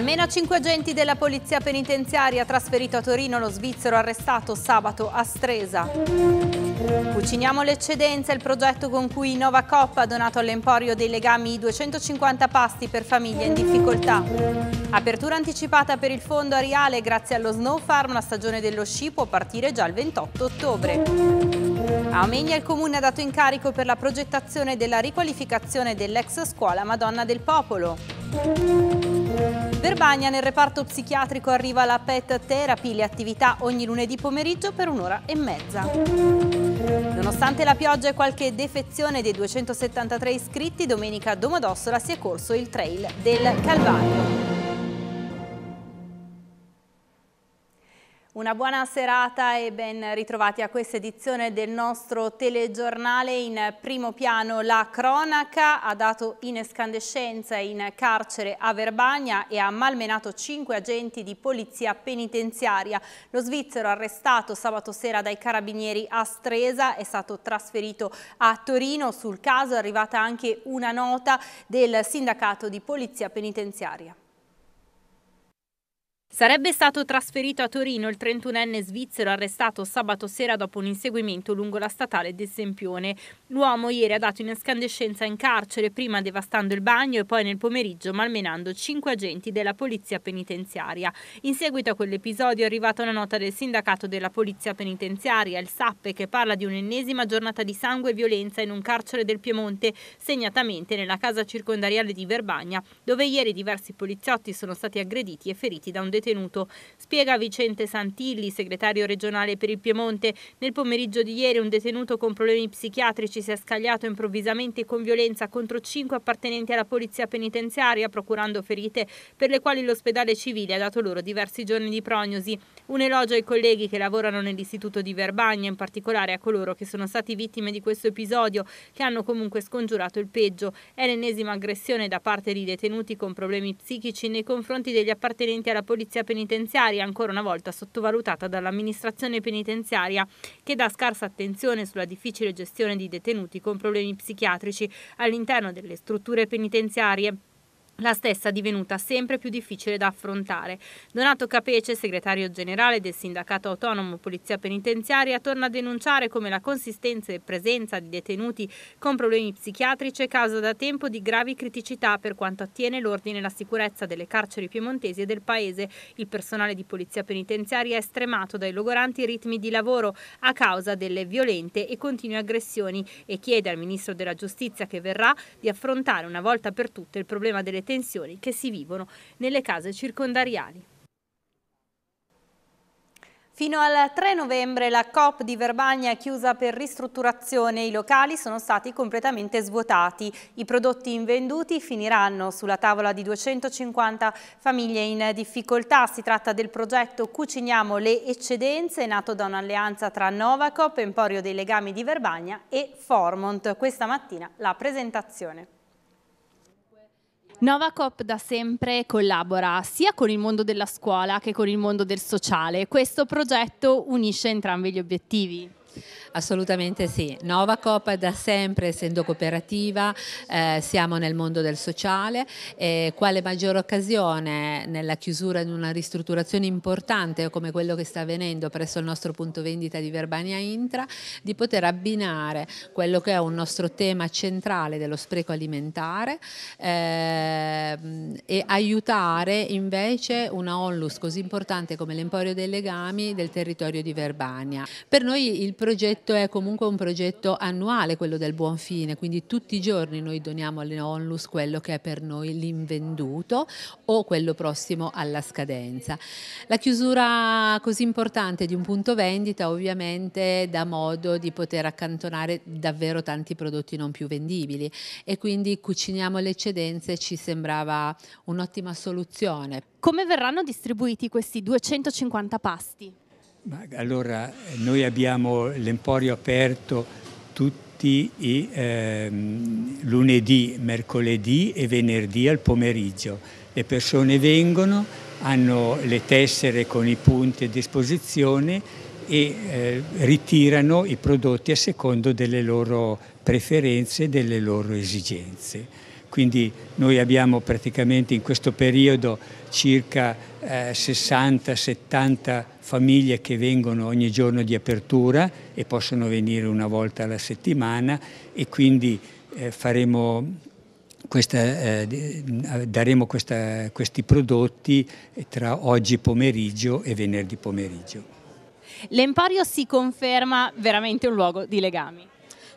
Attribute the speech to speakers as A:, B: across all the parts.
A: Almeno cinque agenti della polizia penitenziaria trasferito a Torino lo svizzero arrestato sabato a Stresa. Cuciniamo l'eccedenza, il progetto con cui Nova Coppa ha donato all'Emporio dei Legami 250 pasti per famiglie in difficoltà. Apertura anticipata per il fondo Ariale grazie allo Snow Farm, la stagione dello sci può partire già il 28 ottobre. A Omegna il Comune ha dato incarico per la progettazione della riqualificazione dell'ex scuola Madonna del Popolo. Verbagna nel reparto psichiatrico arriva la PET Therapy, le attività ogni lunedì pomeriggio per un'ora e mezza. Nonostante la pioggia e qualche defezione dei 273 iscritti, domenica a Domodossola si è corso il trail del Calvario. Una buona serata e ben ritrovati a questa edizione del nostro telegiornale in primo piano la cronaca ha dato in escandescenza in carcere a Verbagna e ha malmenato cinque agenti di polizia penitenziaria. Lo svizzero arrestato sabato sera dai carabinieri a Stresa è stato trasferito a Torino. Sul caso è arrivata anche una nota del sindacato di polizia penitenziaria. Sarebbe stato trasferito a Torino il 31enne svizzero arrestato sabato sera dopo un inseguimento lungo la statale del Sempione. L'uomo ieri ha dato un'escandescenza in carcere, prima devastando il bagno e poi nel pomeriggio malmenando cinque agenti della polizia penitenziaria. In seguito a quell'episodio è arrivata una nota del sindacato della polizia penitenziaria, il SAP, che parla di un'ennesima giornata di sangue e violenza in un carcere del Piemonte, segnatamente nella casa circondariale di Verbagna, dove ieri diversi poliziotti sono stati aggrediti e feriti da un detenuto detenuto. Spiega Vicente Santilli, segretario regionale per il Piemonte. Nel pomeriggio di ieri un detenuto con problemi psichiatrici si è scagliato improvvisamente con violenza contro cinque appartenenti alla polizia penitenziaria, procurando ferite per le quali l'ospedale civile ha dato loro diversi giorni di prognosi. Un elogio ai colleghi che lavorano nell'istituto di Verbagna, in particolare a coloro che sono stati vittime di questo episodio, che hanno comunque scongiurato il peggio. È l'ennesima aggressione da parte di detenuti con problemi psichici nei confronti degli appartenenti alla polizia polizia penitenziaria, ancora una volta sottovalutata dall'amministrazione penitenziaria, che dà scarsa attenzione sulla difficile gestione di detenuti con problemi psichiatrici all'interno delle strutture penitenziarie la stessa divenuta sempre più difficile da affrontare. Donato Capece, segretario generale del sindacato autonomo Polizia Penitenziaria, torna a denunciare come la consistenza e presenza di detenuti con problemi psichiatrici è causa da tempo di gravi criticità per quanto attiene l'ordine e la sicurezza delle carceri piemontesi e del paese. Il personale di Polizia Penitenziaria è stremato dai logoranti ritmi di lavoro a causa delle violente e continue aggressioni e chiede al Ministro della Giustizia che verrà di affrontare una volta per tutte il problema delle tensioni che si vivono nelle case circondariali. Fino al 3 novembre la COP di Verbagna è chiusa per ristrutturazione, i locali sono stati completamente svuotati, i prodotti invenduti finiranno sulla tavola di 250 famiglie in difficoltà, si tratta del progetto Cuciniamo le eccedenze nato da un'alleanza tra Novacop, Emporio dei Legami di Verbagna e Formont, questa mattina la presentazione. Novacop da sempre collabora sia con il mondo
B: della scuola che con il mondo del sociale. Questo progetto unisce entrambi gli obiettivi. Assolutamente sì. Novacoop da sempre, essendo cooperativa, eh, siamo nel mondo del sociale e quale maggiore occasione nella chiusura di una ristrutturazione importante come quello che sta avvenendo presso il nostro punto vendita di Verbania Intra, di poter abbinare quello che è un nostro tema centrale dello spreco alimentare eh, e aiutare invece una onlus così importante come l'Emporio dei Legami del territorio di Verbania. Per noi il progetto è comunque un progetto annuale, quello del buon fine, quindi tutti i giorni noi doniamo alle onlus quello che è per noi l'invenduto o quello prossimo alla scadenza. La chiusura così importante di un punto vendita ovviamente dà modo di poter accantonare davvero tanti prodotti non più vendibili e quindi cuciniamo le eccedenze ci sembrava un'ottima soluzione. Come verranno distribuiti questi 250 pasti?
C: Ma allora noi abbiamo l'Emporio aperto tutti i ehm, lunedì, mercoledì e venerdì al pomeriggio. Le persone vengono, hanno le tessere con i punti a disposizione e eh, ritirano i prodotti a secondo delle loro preferenze e delle loro esigenze quindi noi abbiamo praticamente in questo periodo circa eh, 60-70 famiglie che vengono ogni giorno di apertura e possono venire una volta alla settimana e quindi eh, faremo questa, eh, eh daremo questa, questi prodotti eh, tra oggi pomeriggio e venerdì pomeriggio.
B: L'Emporio si conferma veramente un luogo di legami.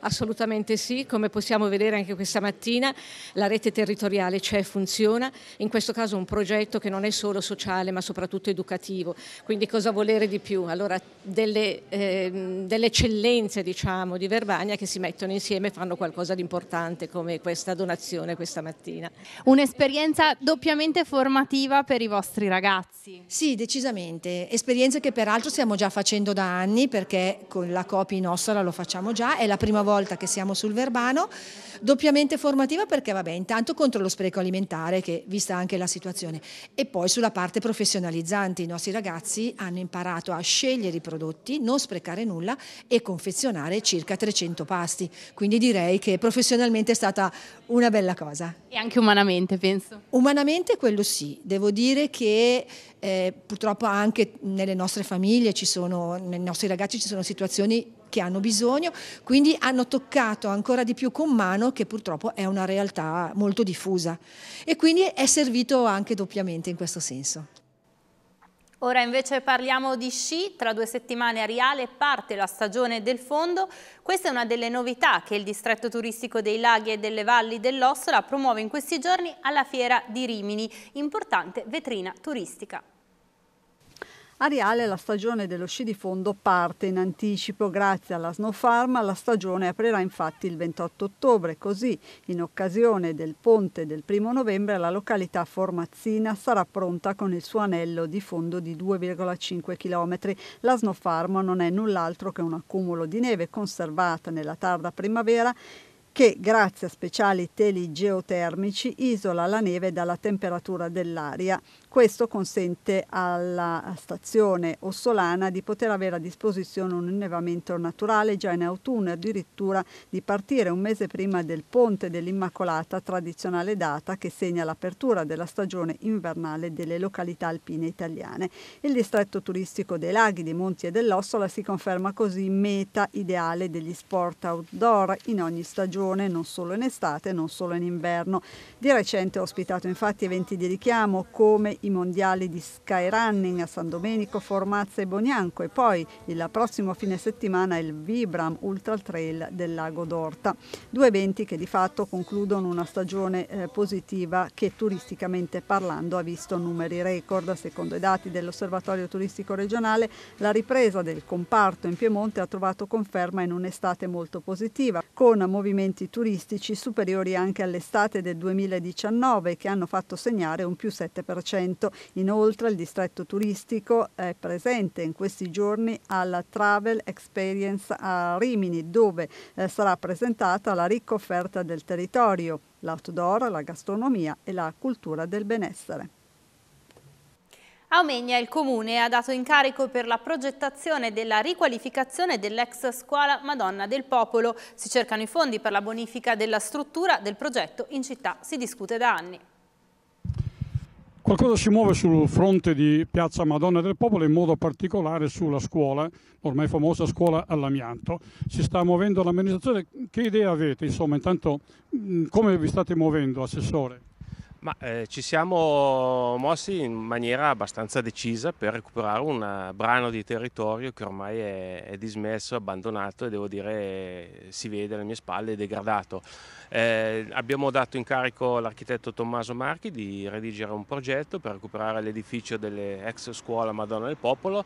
B: Assolutamente sì, come possiamo vedere anche questa mattina la rete territoriale c'è e funziona, in questo caso un progetto che non è solo sociale ma soprattutto educativo, quindi cosa volere di più? Allora delle, eh, delle eccellenze diciamo, di Verbania che si mettono insieme e fanno qualcosa di importante come questa donazione questa mattina.
A: Un'esperienza doppiamente formativa per i vostri ragazzi?
D: Sì, decisamente, esperienze che peraltro stiamo già facendo da anni perché con la Copi Nostra lo facciamo già, è la prima volta volta che siamo sul Verbano, doppiamente formativa perché vabbè intanto contro lo spreco alimentare che vista anche la situazione e poi sulla parte professionalizzante i nostri ragazzi hanno imparato a scegliere i prodotti, non sprecare nulla e confezionare circa 300 pasti, quindi direi che professionalmente è stata una bella cosa. E anche umanamente penso. Umanamente quello sì, devo dire che eh, purtroppo anche nelle nostre famiglie ci sono, nei nostri ragazzi ci sono situazioni che hanno bisogno, quindi hanno toccato ancora di più con mano che purtroppo è una realtà molto diffusa e quindi è servito anche doppiamente in questo senso.
A: Ora invece parliamo di sci, tra due settimane a Riale parte la stagione del fondo. Questa è una delle novità che il distretto turistico dei laghi e delle valli dell'Ossola promuove in questi giorni alla fiera di Rimini, importante vetrina turistica.
D: A Riale la stagione dello sci di fondo parte in anticipo grazie alla Snow Farm, la stagione aprirà infatti il 28 ottobre, così in occasione del ponte del primo novembre la località Formazzina sarà pronta con il suo anello di fondo di 2,5 km. La Snow Farm non è null'altro che un accumulo di neve conservata nella tarda primavera che grazie a speciali teli geotermici isola la neve dalla temperatura dell'aria. Questo consente alla stazione ossolana di poter avere a disposizione un innevamento naturale già in autunno e addirittura di partire un mese prima del ponte dell'Immacolata, tradizionale data che segna l'apertura della stagione invernale delle località alpine italiane. Il distretto turistico dei laghi, dei monti e dell'Ossola si conferma così meta ideale degli sport outdoor in ogni stagione, non solo in estate, non solo in inverno. Di recente ho ospitato infatti eventi di richiamo come i mondiali di skyrunning a San Domenico, Formazza e Bonianco e poi il prossimo fine settimana il Vibram Ultra Trail del Lago d'Orta. Due eventi che di fatto concludono una stagione eh, positiva che turisticamente parlando ha visto numeri record. Secondo i dati dell'Osservatorio Turistico Regionale la ripresa del comparto in Piemonte ha trovato conferma in un'estate molto positiva con movimenti turistici superiori anche all'estate del 2019 che hanno fatto segnare un più 7%. 100%. Inoltre il distretto turistico è presente in questi giorni alla Travel Experience a Rimini, dove eh, sarà presentata la ricca offerta del territorio, l'outdoor, la gastronomia e la cultura del benessere.
A: A Omegna il Comune ha dato incarico per la progettazione della riqualificazione dell'ex scuola Madonna del Popolo. Si cercano i fondi per la bonifica della struttura del progetto in città, si discute da anni.
E: Qualcosa si muove sul fronte di Piazza Madonna del Popolo, in modo particolare sulla scuola, ormai famosa scuola all'amianto. Si sta muovendo l'amministrazione. Che idea avete? Insomma, intanto come vi state muovendo, Assessore?
F: Ma, eh, ci siamo mossi in maniera abbastanza decisa per recuperare un eh, brano di territorio che ormai è, è dismesso, abbandonato e devo dire eh, si vede alle mie spalle degradato. Eh, abbiamo dato incarico all'architetto Tommaso Marchi di redigere un progetto per recuperare l'edificio dell'ex scuola Madonna del Popolo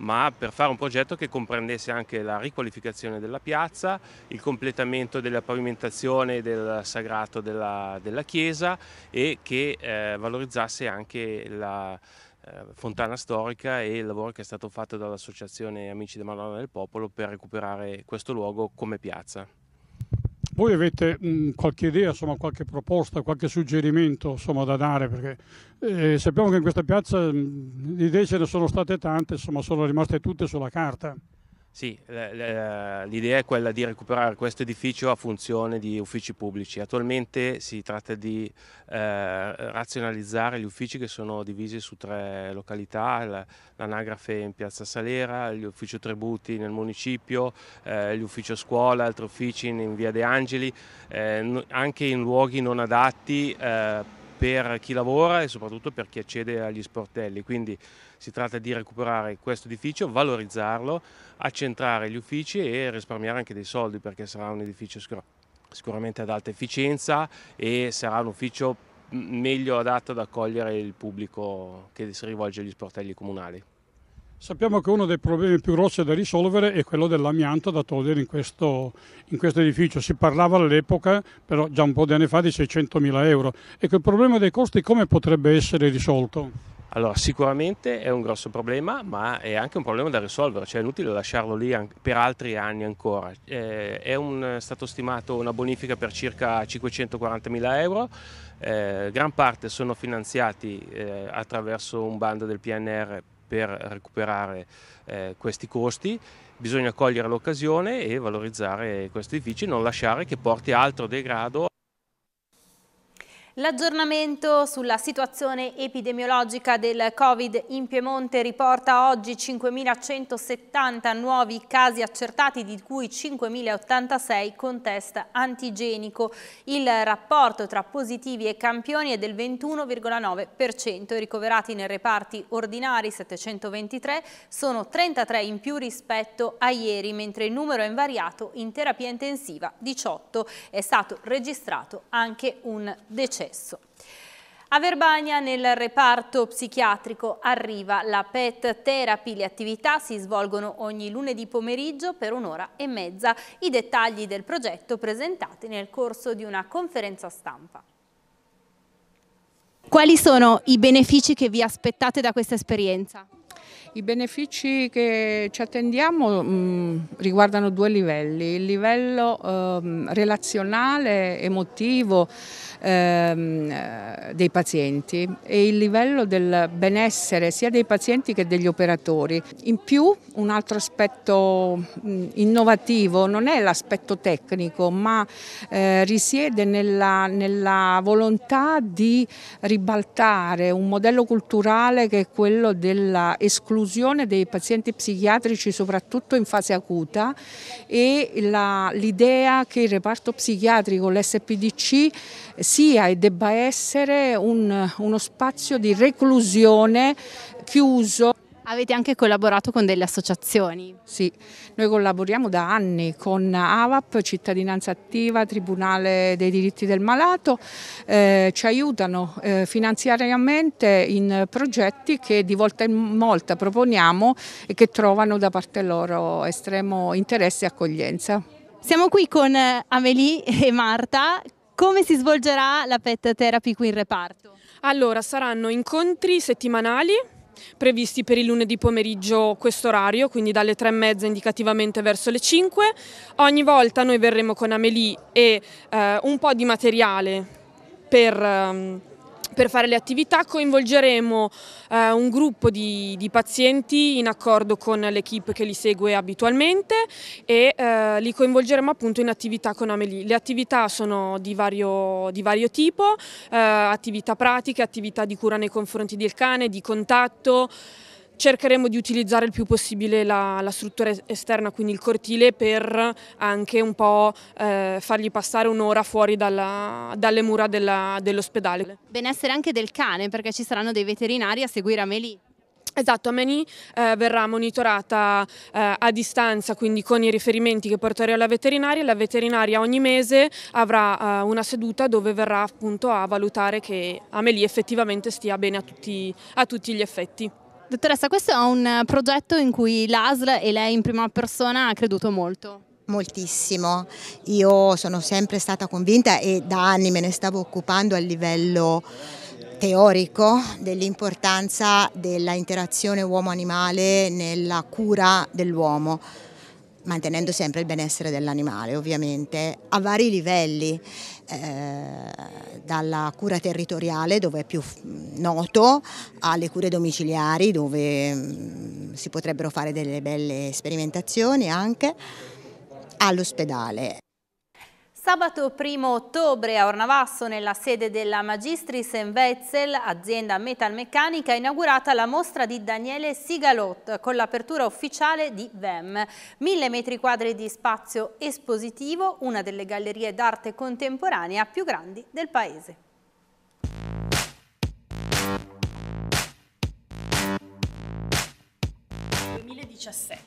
F: ma per fare un progetto che comprendesse anche la riqualificazione della piazza, il completamento della pavimentazione del sagrato della, della chiesa e che eh, valorizzasse anche la eh, fontana storica e il lavoro che è stato fatto dall'Associazione Amici della Madonna del Popolo per recuperare questo luogo come piazza.
E: Voi avete mh, mm, qualche idea, insomma, qualche proposta, qualche suggerimento insomma, da dare? Perché eh, sappiamo che in questa piazza mh, mm, le idee ce ne sono state tante, insomma, sono rimaste tutte sulla carta.
F: Sì, l'idea è quella di recuperare questo edificio a funzione di uffici pubblici. Attualmente si tratta di eh, razionalizzare gli uffici che sono divisi su tre località, l'anagrafe in piazza Salera, l'ufficio tributi nel municipio, eh, l'ufficio scuola, altri uffici in, in via De Angeli, eh, anche in luoghi non adatti eh, per chi lavora e soprattutto per chi accede agli sportelli. Quindi si tratta di recuperare questo edificio, valorizzarlo, accentrare gli uffici e risparmiare anche dei soldi perché sarà un edificio sicuramente ad alta efficienza e sarà un ufficio meglio adatto ad accogliere il pubblico che si rivolge agli sportelli comunali.
E: Sappiamo che uno dei problemi più grossi da risolvere è quello dell'amianto da togliere in questo, in questo edificio. Si parlava all'epoca, però già un po' di anni fa, di 600 mila euro. Ecco, il problema dei costi come potrebbe essere risolto?
F: Allora, sicuramente è un grosso problema, ma è anche un problema da risolvere, cioè è inutile lasciarlo lì per altri anni ancora. Eh, è un, stato stimato una bonifica per circa 540 mila euro, eh, gran parte sono finanziati eh, attraverso un bando del PNR per recuperare eh, questi costi. Bisogna cogliere l'occasione e valorizzare questi edifici, non lasciare che porti altro degrado,
A: L'aggiornamento sulla situazione epidemiologica del Covid in Piemonte riporta oggi 5.170 nuovi casi accertati, di cui 5.086 con test antigenico. Il rapporto tra positivi e campioni è del 21,9%. I ricoverati nei reparti ordinari 723 sono 33 in più rispetto a ieri, mentre il numero è invariato in terapia intensiva 18. È stato registrato anche un decennio processo. A Verbania nel reparto psichiatrico arriva la PET Therapy. Le attività si svolgono ogni lunedì pomeriggio per un'ora e mezza. I dettagli del progetto presentati nel corso di una conferenza stampa. Quali sono i benefici che vi aspettate da questa
G: esperienza? I benefici che ci attendiamo mh, mm, riguardano due livelli, il livello eh, relazionale, emotivo, ehm, eh, dei pazienti e il livello del benessere sia dei pazienti che degli operatori. In più un altro aspetto mm, innovativo non è l'aspetto tecnico ma eh, risiede nella, nella volontà di ribaltare un modello culturale che è quello dell'esclusione dei pazienti psichiatrici soprattutto in fase acuta e l'idea che il reparto psichiatrico, l'SPDC, sia e debba essere un, uno spazio di reclusione chiuso. Avete anche collaborato con delle associazioni? Sì, noi collaboriamo da anni con AVAP, Cittadinanza Attiva, Tribunale dei diritti del malato, eh, ci aiutano eh, finanziariamente in progetti che di volta in volta proponiamo e che trovano da parte loro estremo interesse e accoglienza. Siamo qui con eh, Amelie e Marta come si svolgerà
A: la pet therapy qui in reparto?
H: Allora, saranno incontri settimanali previsti per il lunedì pomeriggio questo orario, quindi dalle tre e mezza indicativamente verso le 5. Ogni volta noi verremo con Amelie e eh, un po' di materiale per... Eh, per fare le attività coinvolgeremo eh, un gruppo di, di, pazienti in accordo con l'equipe che li segue abitualmente e eh, li coinvolgeremo appunto in attività con Amelie. Le attività sono di vario, di vario tipo, eh, attività pratiche, attività di cura nei confronti del cane, di contatto, cercheremo di utilizzare il più possibile la, la struttura esterna, quindi il cortile, per anche un po' eh, fargli passare un'ora fuori dalla, dalle mura dell'ospedale. Benessere anche del cane, perché ci saranno dei veterinari a seguire Amelie. Esatto, Ameni eh, verrà monitorata eh, a distanza, quindi con i riferimenti che porterò alla veterinaria. La veterinaria ogni mese avrà eh, una seduta dove verrà appunto a valutare che Amelie effettivamente stia bene a tutti, a tutti gli effetti.
A: Dottoressa, questo è un progetto in cui l'ASL e lei in prima persona ha creduto molto. Moltissimo, io sono sempre stata convinta e da anni me ne stavo occupando a livello teorico dell'importanza della interazione uomo-animale nella cura dell'uomo mantenendo sempre il benessere dell'animale ovviamente a vari livelli eh, dalla cura territoriale dove è più noto alle cure domiciliari dove mm, si potrebbero fare delle belle sperimentazioni anche all'ospedale. Sabato 1 ottobre a Ornavasso, nella sede della Magistris Wetzel, azienda metalmeccanica, è inaugurata la mostra di Daniele Sigalot con l'apertura ufficiale di VEM. Mille metri quadri di spazio espositivo, una delle gallerie d'arte contemporanea più grandi del paese.
H: «2017,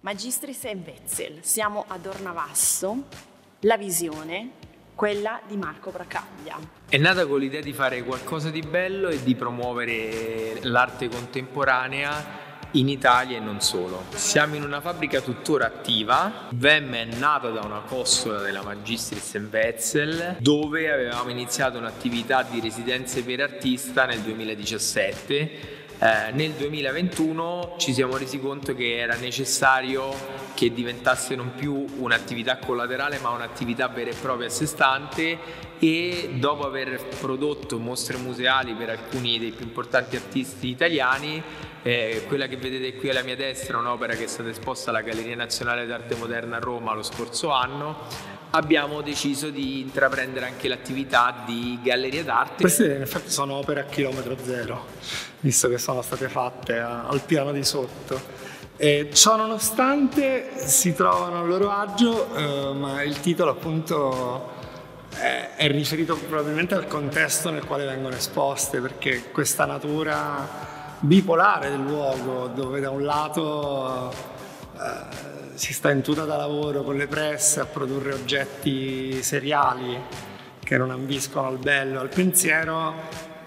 H: Magistris Wetzel, siamo ad Ornavasso la visione, quella di Marco Bracaglia.
C: È nata con l'idea di fare qualcosa di bello e di promuovere l'arte contemporanea in Italia e non solo. Siamo in una fabbrica tuttora attiva. VEM è nata da una costola della Magistris Wetzel, dove avevamo iniziato un'attività di residenze per artista nel 2017 eh, nel 2021 ci siamo resi conto che era necessario che diventasse non più un'attività collaterale ma un'attività vera e propria a sé stante e dopo aver prodotto mostre museali per alcuni dei più importanti artisti italiani, eh, quella che vedete qui alla mia destra è un'opera che è stata esposta alla Galleria Nazionale d'Arte Moderna a Roma lo scorso anno, abbiamo deciso di intraprendere anche l'attività di galleria d'arte. Queste in effetti sono opere a chilometro zero, visto che sono state fatte al piano di sotto. E ciò nonostante si trovano a loro agio, eh, ma il titolo appunto eh, è, riferito probabilmente al contesto nel quale vengono esposte, perché questa natura bipolare del luogo, dove da un lato eh, si sta in tuta da lavoro con le presse a produrre oggetti seriali che non ambiscono al bello, al pensiero,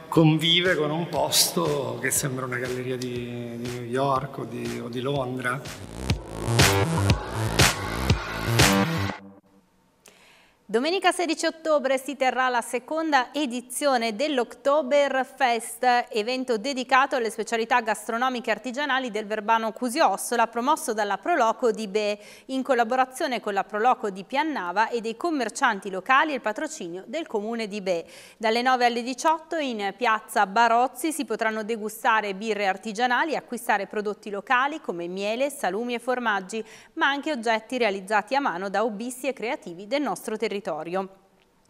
C: convive con un posto che sembra una galleria di, di New York o di, o di Londra.
A: Domenica 16 ottobre si terrà la seconda edizione dell'Oktoberfest, evento dedicato alle specialità gastronomiche artigianali del Verbano Cusiossola, promosso dalla Proloco di Be, in collaborazione con la Proloco di Piannava e dei commercianti locali e il patrocinio del comune di Be. Dalle 9 alle 18 in piazza Barozzi si potranno degustare birre artigianali e acquistare prodotti locali come miele, salumi e formaggi, ma anche oggetti realizzati a mano da hobbisti e creativi del nostro territorio territorio.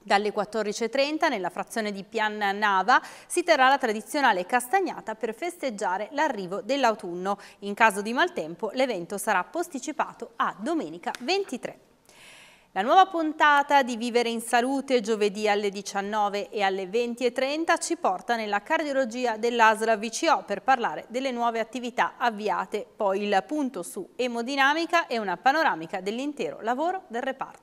A: Dalle 14.30 nella frazione di Pian Nava si terrà la tradizionale castagnata per festeggiare l'arrivo dell'autunno. In caso di maltempo l'evento sarà posticipato a domenica 23. La nuova puntata di Vivere in Salute giovedì alle 19 e alle 20.30 ci porta nella cardiologia dell'ASRA VCO per parlare delle nuove attività avviate, poi il punto su emodinamica e una panoramica dell'intero lavoro del reparto.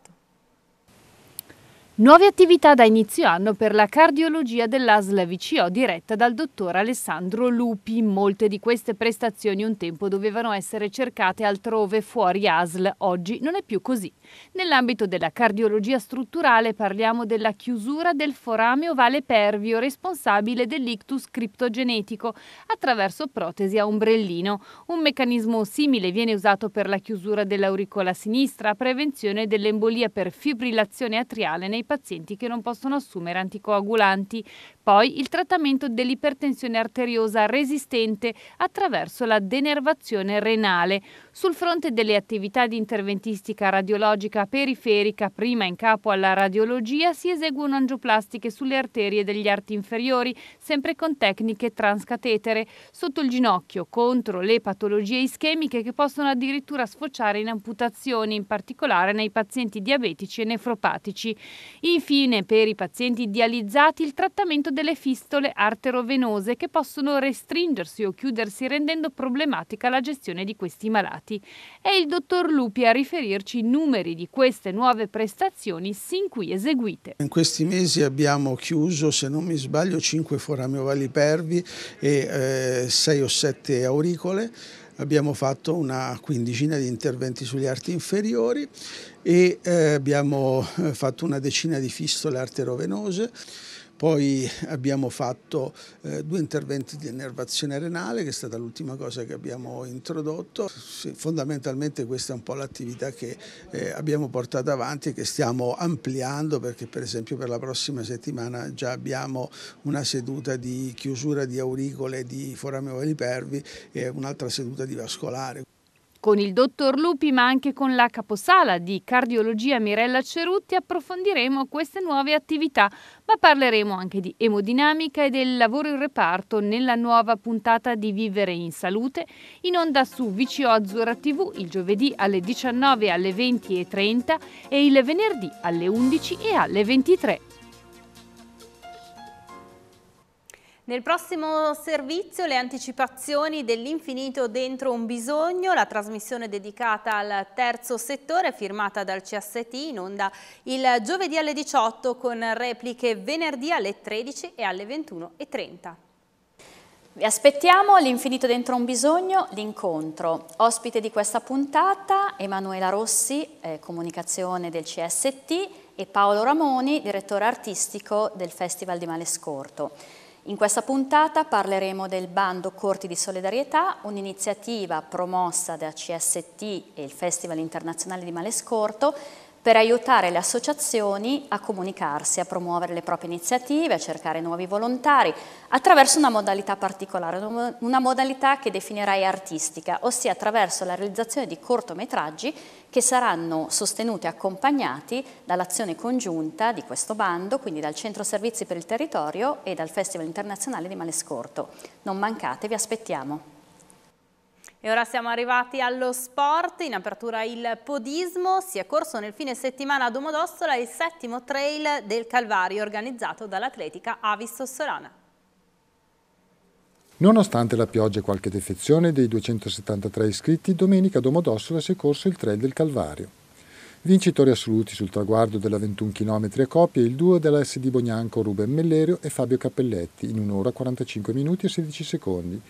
I: Nuove attività da inizio anno per la cardiologia dell'ASL VCO diretta dal dottor Alessandro Lupi. Molte di queste prestazioni un tempo dovevano essere cercate altrove fuori ASL, oggi non è più così. Nell'ambito della cardiologia strutturale parliamo della chiusura del forame ovale pervio responsabile dell'ictus criptogenetico attraverso protesi a ombrellino. Un meccanismo simile viene usato per la chiusura dell'auricola sinistra a prevenzione dell'embolia per fibrillazione atriale nei pazienti che non possono assumere anticoagulanti. Poi il trattamento dell'ipertensione arteriosa resistente attraverso la denervazione renale. Sul fronte delle attività di interventistica radiologica periferica, prima in capo alla radiologia, si eseguono angioplastiche sulle arterie degli arti inferiori, sempre con tecniche transcatetere, sotto il ginocchio, contro le patologie ischemiche che possono addirittura sfociare in amputazioni, in particolare nei pazienti diabetici e nefropatici. Infine, per i pazienti dializzati, il trattamento delle fistole arterovenose che possono restringersi o chiudersi rendendo problematica la gestione di questi malati. È il dottor Lupi a riferirci i numeri di queste nuove prestazioni sin qui eseguite.
E: In questi mesi abbiamo chiuso, se non mi sbaglio, 5 forami ovali pervi e eh, 6 o 7 auricole abbiamo fatto una quindicina di interventi sugli arti inferiori e eh, abbiamo eh, fatto una decina di fistole arterovenose. poi abbiamo fatto eh, due interventi di innervazione renale, che è stata l'ultima cosa che abbiamo introdotto. Fondamentalmente questa è un po' l'attività che eh, abbiamo portato avanti e che stiamo ampliando perché per esempio per la prossima settimana già abbiamo una seduta di chiusura di auricole di forameolipervi e un'altra seduta di vascolare.
I: Con il dottor Lupi, ma anche con la caposala di cardiologia Mirella Cerutti, approfondiremo queste nuove attività, ma parleremo anche di emodinamica e del lavoro in reparto nella nuova puntata di Vivere in Salute, in onda su VCO Azzurra TV il giovedì alle 19 alle 20.30 e il venerdì alle 11 e alle 23.
A: Nel prossimo servizio le anticipazioni dell'infinito dentro un bisogno, la trasmissione dedicata al terzo settore firmata dal CST in onda il giovedì alle 18 con repliche venerdì alle 13 e alle 21.30. Vi aspettiamo L'infinito dentro un bisogno, l'incontro. Ospite di questa puntata Emanuela Rossi, eh, comunicazione del CST e Paolo Ramoni, direttore artistico del Festival di Malescorto. In questa puntata parleremo del bando Corti di Solidarietà, un'iniziativa promossa da CST e il Festival Internazionale di Malescorto per aiutare le associazioni a comunicarsi, a promuovere le proprie iniziative, a cercare nuovi volontari, attraverso una modalità particolare, una modalità che definirei artistica, ossia attraverso la realizzazione di cortometraggi che saranno sostenuti e accompagnati dall'azione congiunta di questo bando, quindi dal Centro Servizi per il Territorio e dal Festival Internazionale di Malescorto. Non mancate, vi aspettiamo. E ora siamo arrivati allo sport, in apertura il podismo, si è corso nel fine settimana a Domodossola il settimo trail del Calvario organizzato dall'atletica Avis Sossolana.
J: Nonostante la pioggia e qualche defezione dei 273 iscritti, domenica a Domodossola si è corso il trail del Calvario. Vincitori assoluti sul traguardo della 21 km a coppie il duo della SD Bognanco Ruben Mellerio e Fabio Cappelletti in 1 ora 45 minuti e 16 secondi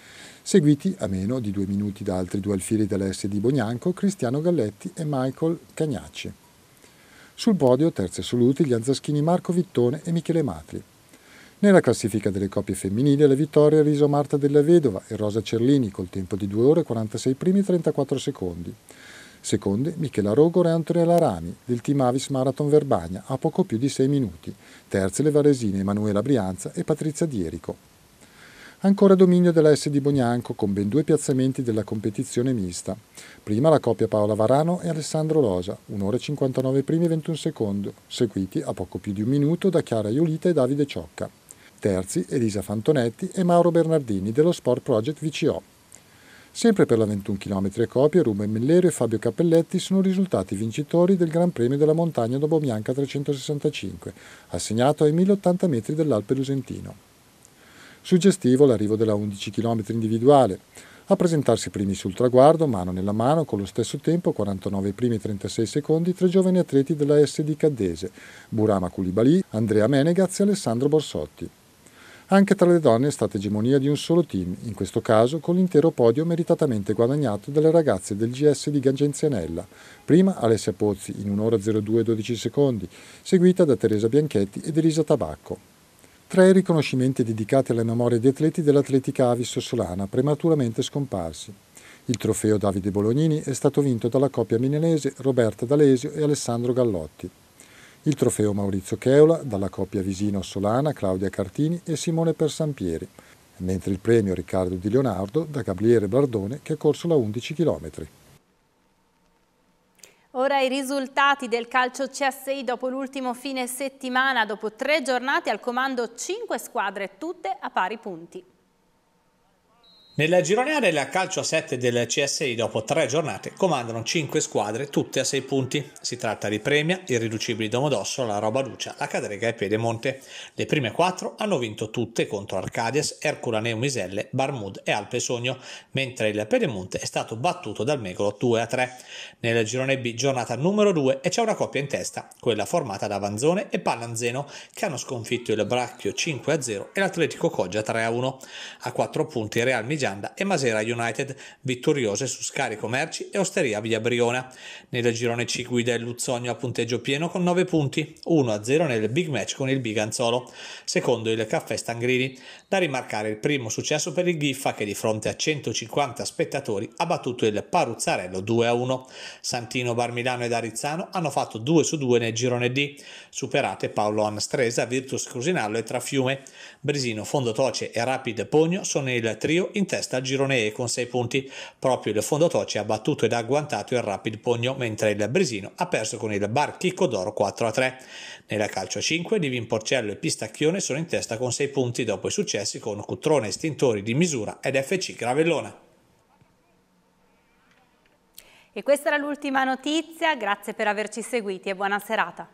J: seguiti a meno di due minuti da altri due alfieri dell'SD Bognanco, Cristiano Galletti e Michael Cagnacci. Sul podio, terze assoluti, gli anzaschini Marco Vittone e Michele Matri. Nella classifica delle coppie femminili la vittoria riso Marta della Vedova e Rosa Cerlini col tempo di 2 ore 46 primi e 34 secondi. Seconde Michela Rogor e Antonella Rami del team Avis Marathon Verbagna a poco più di 6 minuti. Terze le varesine Emanuela Brianza e Patrizia Dierico ancora dominio della S di Bognanco con ben due piazzamenti della competizione mista. Prima la coppia Paola Varano e Alessandro Losa, 1 ora e 59 primi e 21 secondi, seguiti a poco più di un minuto da Chiara Iolita e Davide Ciocca. Terzi Elisa Fantonetti e Mauro Bernardini dello Sport Project VCO. Sempre per la 21 km copia, copie, Ruben Millero e Fabio Cappelletti sono risultati vincitori del Gran Premio della Montagna Dobobianca 365, assegnato ai 1080 metri dell'Alpe Lusentino. Suggestivo l'arrivo della 11 km individuale, a presentarsi primi sul traguardo, mano nella mano, con lo stesso tempo, 49 primi e 36 secondi, tre giovani atleti della SD Caddese, Burama Culibali, Andrea Menegaz e Alessandro Borsotti. Anche tra le donne è stata egemonia di un solo team, in questo caso con l'intero podio meritatamente guadagnato dalle ragazze del GS di Gangenzianella, prima Alessia Pozzi in 1 ora 02 12 secondi, seguita da Teresa Bianchetti ed Elisa Tabacco tre riconoscimenti dedicati alla memoria di atleti dell'Atletica Avis Solana, prematuramente scomparsi. Il trofeo Davide Bolognini è stato vinto dalla coppia milanese Roberta D'Alesio e Alessandro Gallotti. Il trofeo Maurizio Cheola dalla coppia Visino Solana, Claudia Cartini e Simone Persampieri, mentre il premio Riccardo Di Leonardo da Gabriele Blardone che ha corso la 11 km.
A: Ora i risultati del calcio CSI dopo l'ultimo fine settimana, dopo tre giornate al comando 5 squadre, tutte a pari punti.
C: Nella girone A del calcio a 7 del CSI dopo tre giornate comandano 5 squadre tutte a 6 punti. Si tratta di Premia, Irriducibili Domodosso, la Roba Lucia, la Cadrega e Piedemonte. Le prime 4 hanno vinto tutte contro Arcadias, Erculaneo Miselle, Barmud e Alpe Sogno, mentre il Piedemonte è stato battuto dal Megolo 2 a 3. Nella girone B giornata numero 2 e c'è una coppia in testa, quella formata da Vanzone e Pallanzeno che hanno sconfitto il Bracchio 5 a 0 e l'Atletico Coggia 3 a 1. A 4 punti Real Migiano Miranda e Masera United, vittoriose su Scarico Merci e Osteria Via Briona. Nel girone C guida il Luzzogno a punteggio pieno con 9 punti, 1-0 nel big match con il Biganzolo, secondo il Caffè Stangrini. Da rimarcare il primo successo per il Giffa che di fronte a 150 spettatori ha battuto il Paruzzarello 2-1. Santino, Barmilano ed Arizzano hanno fatto 2 su 2 nel girone D, superate Paolo Anstresa, Virtus Crusinallo e Trafiume. Brisino, Fondotoce e Rapid Pogno sono il trio in testa al girone E con 6 punti. Proprio il Fondotocci ha battuto ed agguantato il Rapid Pogno, mentre il Bresino ha perso con il Bar Chicco d'Oro 4-3. Nella calcio 5, Divin Porcello e Pistacchione sono in testa con 6 punti dopo i successi con Cutrone, Estintori di Misura ed FC Gravellona.
A: E questa era l'ultima notizia, grazie per averci seguiti e buona serata.